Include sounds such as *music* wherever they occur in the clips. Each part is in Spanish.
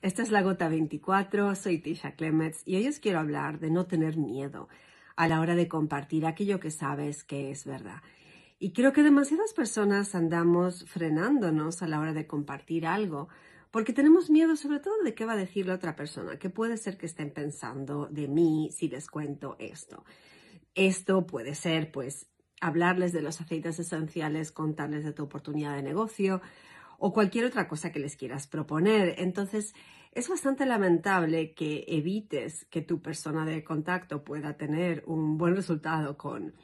Esta es la Gota 24, soy Tisha Clements y hoy os quiero hablar de no tener miedo a la hora de compartir aquello que sabes que es verdad. Y creo que demasiadas personas andamos frenándonos a la hora de compartir algo porque tenemos miedo sobre todo de qué va a decir la otra persona, qué puede ser que estén pensando de mí si les cuento esto. Esto puede ser pues hablarles de los aceites esenciales, contarles de tu oportunidad de negocio, o cualquier otra cosa que les quieras proponer. Entonces, es bastante lamentable que evites que tu persona de contacto pueda tener un buen resultado con,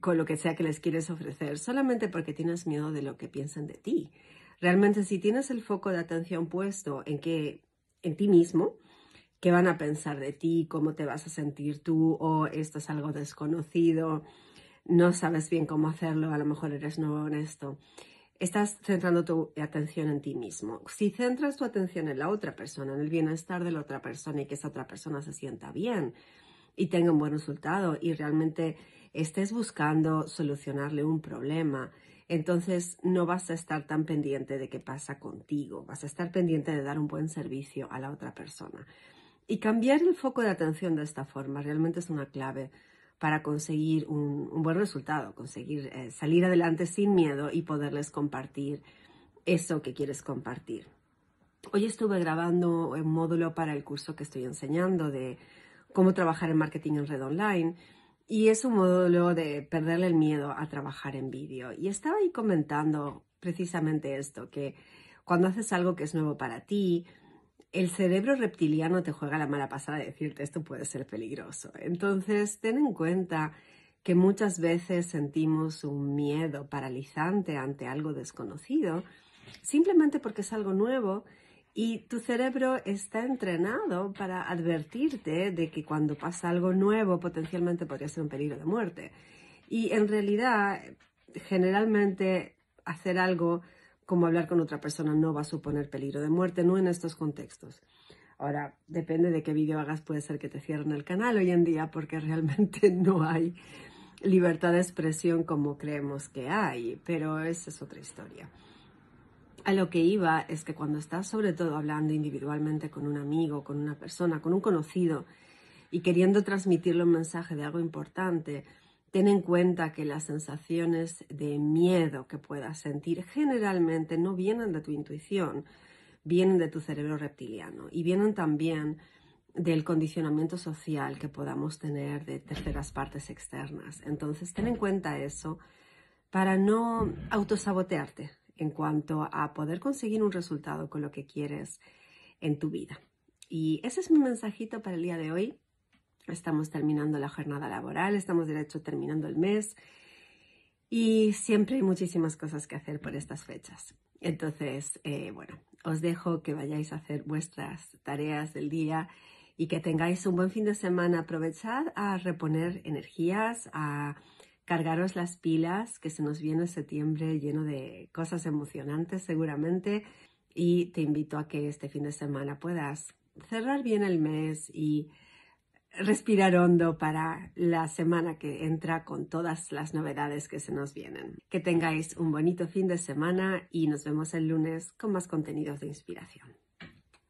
con lo que sea que les quieres ofrecer, solamente porque tienes miedo de lo que piensan de ti. Realmente, si tienes el foco de atención puesto en que en ti mismo, qué van a pensar de ti, cómo te vas a sentir tú, o esto es algo desconocido, no sabes bien cómo hacerlo, a lo mejor eres nuevo en esto estás centrando tu atención en ti mismo. Si centras tu atención en la otra persona, en el bienestar de la otra persona y que esa otra persona se sienta bien y tenga un buen resultado y realmente estés buscando solucionarle un problema, entonces no vas a estar tan pendiente de qué pasa contigo, vas a estar pendiente de dar un buen servicio a la otra persona. Y cambiar el foco de atención de esta forma realmente es una clave para conseguir un, buen resultado, conseguir eh, salir adelante sin miedo y poderles compartir eso que quieres compartir. Hoy estuve grabando un módulo para el curso que estoy enseñando de cómo trabajar en marketing en red online y es un módulo de perderle el miedo a trabajar en vídeo. Y estaba ahí comentando precisamente esto, que cuando haces algo que es nuevo para ti, el cerebro reptiliano te juega la mala pasada de decirte esto puede ser peligroso. Entonces, ten en cuenta que muchas veces sentimos un miedo paralizante ante algo desconocido, simplemente porque es algo nuevo y tu cerebro está entrenado para advertirte de que cuando pasa algo nuevo potencialmente podría ser un peligro de muerte. Y en realidad, generalmente hacer algo como hablar con otra persona no va a suponer peligro de muerte, no en estos contextos. Ahora, depende de qué vídeo hagas, puede ser que te cierren el canal hoy en día porque *laughs* realmente no hay libertad de expresión como creemos que hay, pero esa es otra historia. A lo que iba es que cuando estás sobre todo hablando individualmente con un amigo, con una persona, con un conocido y queriendo transmitirle un mensaje de algo importante, Ten en cuenta que las sensaciones de miedo que puedas sentir generalmente no vienen de tu intuición, vienen de tu cerebro reptiliano y vienen también del condicionamiento social que podamos tener de terceras partes externas. Entonces, ten en cuenta eso para no autosabotearte en cuanto a poder conseguir un resultado con lo que quieres en tu vida. Y ese es mi mensajito para el día de hoy estamos terminando la jornada laboral, estamos de hecho terminando el mes y siempre hay muchísimas cosas que hacer por estas fechas. Entonces, eh, bueno, os dejo que vayáis a hacer vuestras tareas del día y que tengáis un buen fin de semana. Aprovechad a reponer energías, a cargaros las pilas, que se nos viene septiembre lleno de cosas emocionantes seguramente. Y te invito a que este fin de semana puedas cerrar bien el mes y respirar hondo para la semana que entra con todas las novedades que se nos vienen. Que tengáis un bonito fin de semana y nos vemos el lunes con más contenidos de inspiración.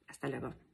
Hasta luego.